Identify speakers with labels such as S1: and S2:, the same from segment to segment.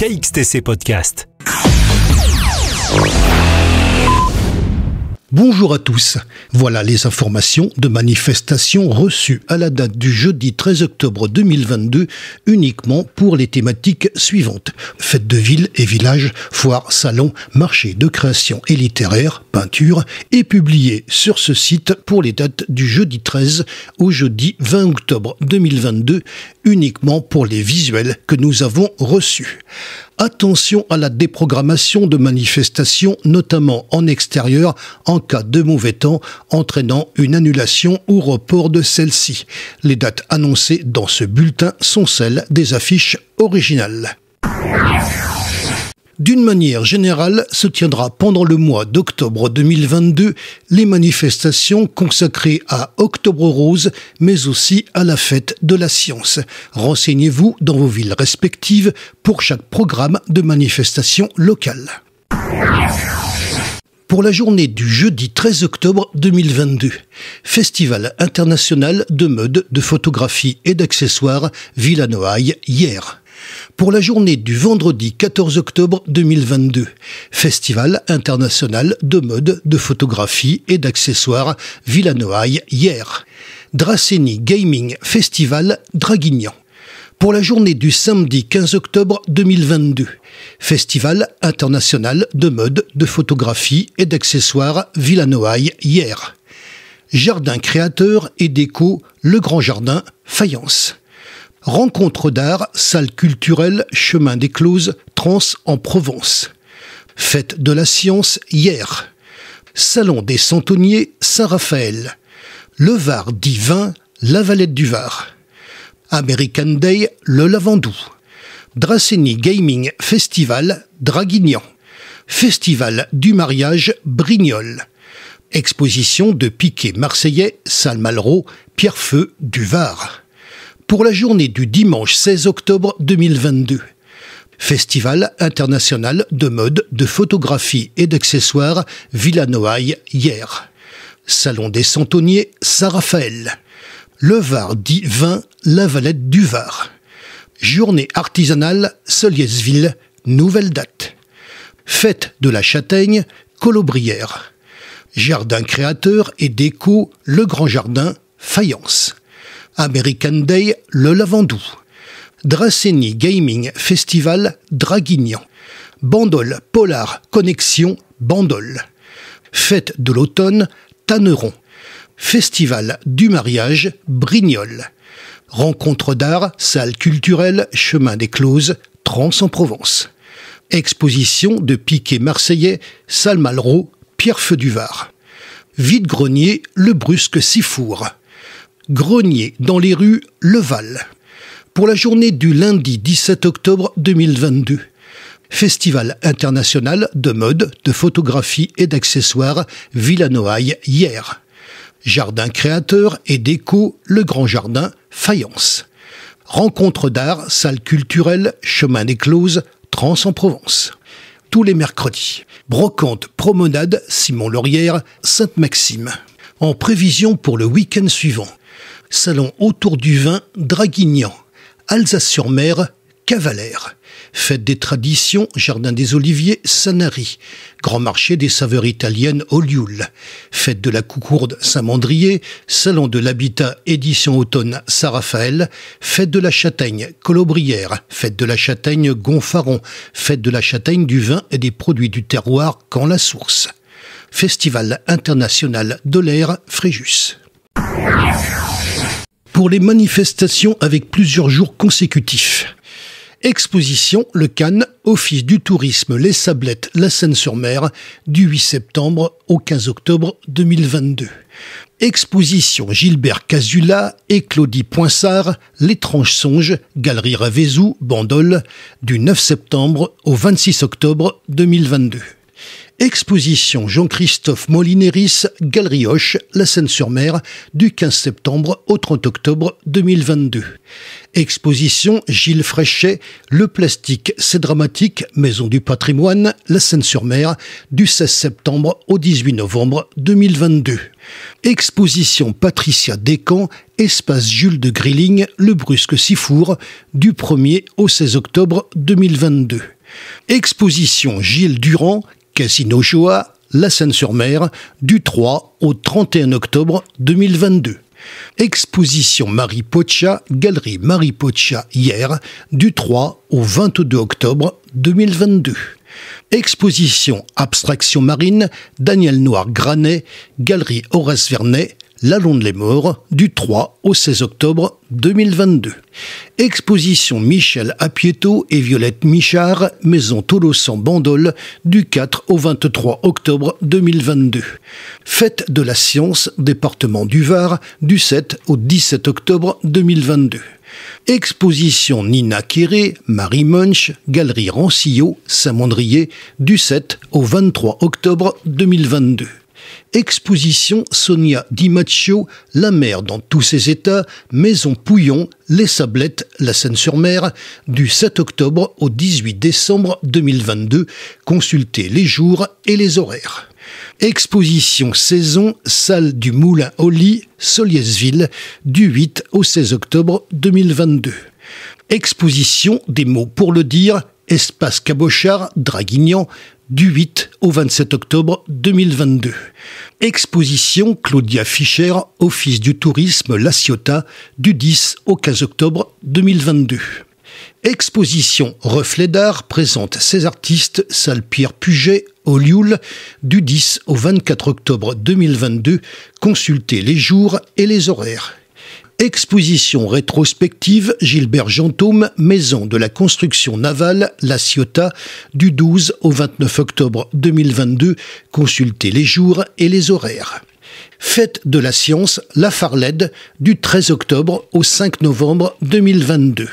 S1: KXTC Podcast. Bonjour à tous. Voilà les informations de manifestations reçues à la date du jeudi 13 octobre 2022 uniquement pour les thématiques suivantes. Fêtes de ville et village, foires, salons, marché de création et littéraire, peinture et publié sur ce site pour les dates du jeudi 13 au jeudi 20 octobre 2022 uniquement pour les visuels que nous avons reçus. Attention à la déprogrammation de manifestations, notamment en extérieur, en cas de mauvais temps, entraînant une annulation ou report de celle-ci. Les dates annoncées dans ce bulletin sont celles des affiches originales. D'une manière générale, se tiendra pendant le mois d'octobre 2022 les manifestations consacrées à Octobre Rose, mais aussi à la fête de la science. Renseignez-vous dans vos villes respectives pour chaque programme de manifestation locale. Pour la journée du jeudi 13 octobre 2022, Festival international de mode, de photographie et d'accessoires Villanoailles hier pour la journée du vendredi 14 octobre 2022, Festival international de mode, de photographie et d'accessoires Villanoailles hier. Draceni Gaming Festival Draguignan pour la journée du samedi 15 octobre 2022, Festival international de mode, de photographie et d'accessoires Villanoailles hier. Jardin créateur et déco Le Grand Jardin, Faïence. Rencontre d'art, salle culturelle, chemin des Closes, trans en Provence. Fête de la science hier. Salon des Santonniers, Saint-Raphaël. Le Var divin, la Valette du Var. American Day, le Lavandou. Draceni Gaming Festival, Draguignan. Festival du mariage, Brignoles. Exposition de piquet marseillais, salle Malraux, Pierrefeu du Var pour la journée du dimanche 16 octobre 2022. Festival international de mode, de photographie et d'accessoires Villa Noailles hier. Salon des Santonniers Saint-Raphaël. Le Var dit vin, la Valette du Var. Journée artisanale Soliesville, nouvelle date. Fête de la Châtaigne, Colobrière. Jardin créateur et déco, le Grand Jardin, Faïence. American Day, le Lavandou. Draceni Gaming Festival, Draguignan. Bandol, Polar, Connexion, Bandol. Fête de l'automne, Tanneron. Festival du mariage, Brignoles. Rencontre d'art, salle culturelle, chemin des closes, Trans en Provence. Exposition de piquet marseillais, salle Malraux, Pierre Feu du Var. Vide-grenier, le brusque Sifour grenier dans les rues Leval pour la journée du lundi 17 octobre 2022. Festival international de mode, de photographie et d'accessoires Villanoaille, hier. Jardin créateur et déco Le Grand Jardin, Faïence. Rencontre d'art, salle culturelle, chemin des closes, Trans en Provence. Tous les mercredis. Brocante, promenade, Simon Laurière, Sainte-Maxime. En prévision pour le week-end suivant salon autour du vin Draguignan, Alsace-sur-Mer, Cavalère. Fête des traditions, Jardin des Oliviers, Sanary. Grand marché des saveurs italiennes, Olioul. Fête de la Coucourde, Saint-Mandrier. Salon de l'habitat, édition automne, Saint-Raphaël. Fête de la Châtaigne, Colobrière. Fête de la Châtaigne, Gonfaron. Fête de la Châtaigne du vin et des produits du terroir, Quand la Source. Festival international de l'air, Fréjus pour les manifestations avec plusieurs jours consécutifs. Exposition Le Cannes, Office du tourisme Les Sablettes, La Seine-sur-Mer, du 8 septembre au 15 octobre 2022. Exposition Gilbert Casula et Claudie Poinsard, L'étrange songe, Galerie Ravezou, Bandol, du 9 septembre au 26 octobre 2022. Exposition Jean-Christophe Molinéris, Hoche, La Seine-sur-Mer, du 15 septembre au 30 octobre 2022. Exposition Gilles Fréchet, Le plastique, c'est dramatique, Maison du patrimoine, La Seine-sur-Mer, du 16 septembre au 18 novembre 2022. Exposition Patricia Descamps, Espace Jules de Grilling, Le Brusque Sifour, du 1er au 16 octobre 2022. Exposition Gilles Durand, Casino Joa, la Seine-sur-Mer, du 3 au 31 octobre 2022. Exposition Marie Pocha, Galerie Marie Pocha hier, du 3 au 22 octobre 2022. Exposition Abstraction marine, Daniel Noir Granet, Galerie Horace Vernet, la de les Morts du 3 au 16 octobre 2022. Exposition Michel Apieto et Violette Michard, Maison Tolossan-Bandole Bandol du 4 au 23 octobre 2022. Fête de la science, département du Var du 7 au 17 octobre 2022. Exposition Nina Kéré, Marie Munch, Galerie Rancillot, Saint-Mandrier, du 7 au 23 octobre 2022. Exposition Sonia Di la mer dans tous ses états, Maison Pouillon, Les Sablettes, la Seine-sur-Mer, du 7 octobre au 18 décembre 2022. Consultez les jours et les horaires. Exposition saison, salle du Moulin Oli, Soliesville, du 8 au 16 octobre 2022. Exposition des mots pour le dire, espace Cabochard, Draguignan, du 8 au 27 octobre 2022. Exposition Claudia Fischer, Office du tourisme La Ciotat, du 10 au 15 octobre 2022. Exposition Reflet d'art présente ses artistes Salle Puget au du 10 au 24 octobre 2022. Consultez les jours et les horaires. Exposition rétrospective Gilbert Gentôme, Maison de la construction navale, La Ciotat, du 12 au 29 octobre 2022. Consultez les jours et les horaires. Fête de la science, La Farlède, du 13 octobre au 5 novembre 2022.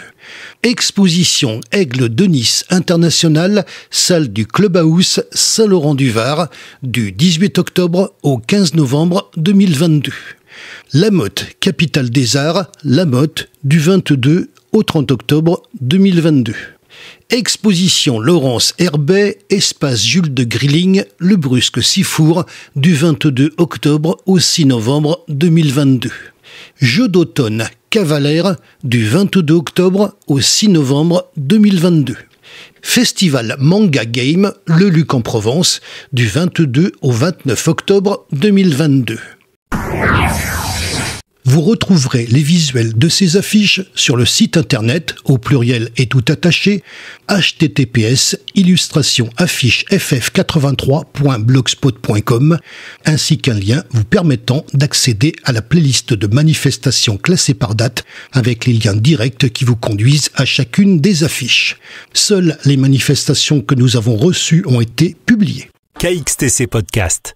S1: Exposition Aigle de Nice International, salle du Clubhouse Saint-Laurent-du-Var, du 18 octobre au 15 novembre 2022. La Motte, capitale des arts, La Motte, du 22 au 30 octobre 2022. Exposition Laurence Herbet, espace Jules de Grilling, le Brusque Sifour, du 22 octobre au 6 novembre 2022. Jeu d'automne Cavalère, du 22 octobre au 6 novembre 2022. Festival Manga Game, le Luc en Provence, du 22 au 29 octobre 2022. Vous retrouverez les visuels de ces affiches sur le site internet, au pluriel et tout attaché, https illustration affiche ff83.blogspot.com, ainsi qu'un lien vous permettant d'accéder à la playlist de manifestations classées par date avec les liens directs qui vous conduisent à chacune des affiches. Seules les manifestations que nous avons reçues ont été publiées. KXTC Podcast.